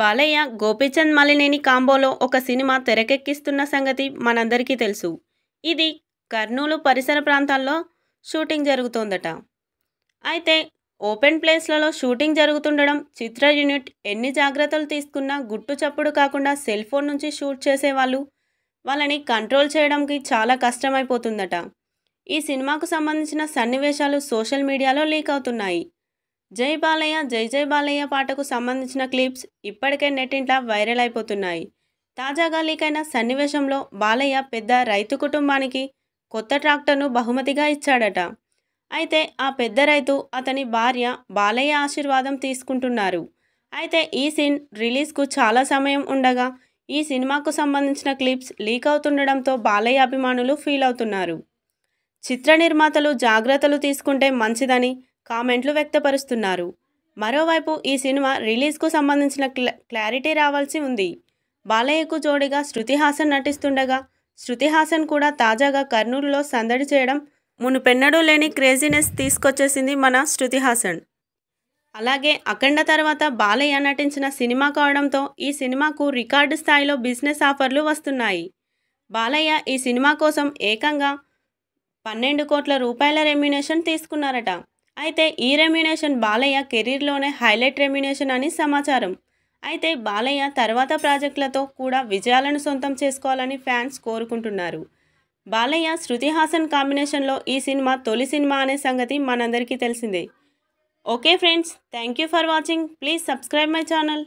బాలయ్య గోపీచంద్ మలినేని కాంబోలో ఒక సినిమా తెరకెక్కిస్తున్న సంగతి మనందరికీ తెలుసు ఇది కర్నూలు పరిసర ప్రాంతాల్లో షూటింగ్ జరుగుతోందట అయితే ఓపెన్ ప్లేస్లలో షూటింగ్ జరుగుతుండడం చిత్ర యూనిట్ ఎన్ని జాగ్రత్తలు తీసుకున్నా గుట్టు చప్పుడు కాకుండా సెల్ ఫోన్ నుంచి షూట్ చేసేవాళ్ళు వాళ్ళని కంట్రోల్ చేయడానికి చాలా కష్టమైపోతుందట ఈ సినిమాకు సంబంధించిన సన్నివేశాలు సోషల్ మీడియాలో లీక్ అవుతున్నాయి జై బాలయ్య జై జై బాలయ్య పాటకు సంబంధించిన క్లిప్స్ ఇప్పటికే నెట్టింట్లా వైరల్ అయిపోతున్నాయి తాజాగా లీకైన సన్నివేశంలో బాలయ్య పెద్ద రైతు కుటుంబానికి కొత్త ట్రాక్టర్ను బహుమతిగా ఇచ్చాడట అయితే ఆ పెద్ద రైతు అతని భార్య బాలయ్య ఆశీర్వాదం తీసుకుంటున్నారు అయితే ఈ సీన్ రిలీజ్కు చాలా సమయం ఉండగా ఈ సినిమాకు సంబంధించిన క్లిప్స్ లీక్ అవుతుండడంతో బాలయ్య అభిమానులు ఫీల్ అవుతున్నారు చిత్ర నిర్మాతలు జాగ్రత్తలు తీసుకుంటే మంచిదని కామెంట్లు వ్యక్తపరుస్తున్నారు మరోవైపు ఈ సినిమా రిలీజ్కు సంబంధించిన క్లారిటీ రావాల్సి ఉంది బాలయ్యకు జోడిగా శృతి హాసన్ నటిస్తుండగా శృతి హాసన్ కూడా తాజాగా కర్నూలులో సందడి చేయడం మునుపెన్నడూ లేని క్రేజీనెస్ తీసుకొచ్చేసింది మన శృతి హాసన్ అలాగే అఖండ తర్వాత బాలయ్య నటించిన సినిమా కావడంతో ఈ సినిమాకు రికార్డు స్థాయిలో బిజినెస్ ఆఫర్లు వస్తున్నాయి బాలయ్య ఈ సినిమా కోసం ఏకంగా పన్నెండు కోట్ల రూపాయల రెమ్యునేషన్ తీసుకున్నారట అయితే ఈ రెమ్యునేషన్ బాలయ్య కెరీర్లోనే హైలైట్ రెమ్యునేషన్ అని సమాచారం అయితే బాలయ్య తర్వాత ప్రాజెక్టులతో కూడా విజయాలను సొంతం చేసుకోవాలని ఫ్యాన్స్ కోరుకుంటున్నారు బాలయ్య శృతి హాసన్ కాంబినేషన్లో ఈ సినిమా తొలి సినిమా అనే సంగతి మనందరికీ తెలిసిందే okay friends thank you for watching please subscribe my channel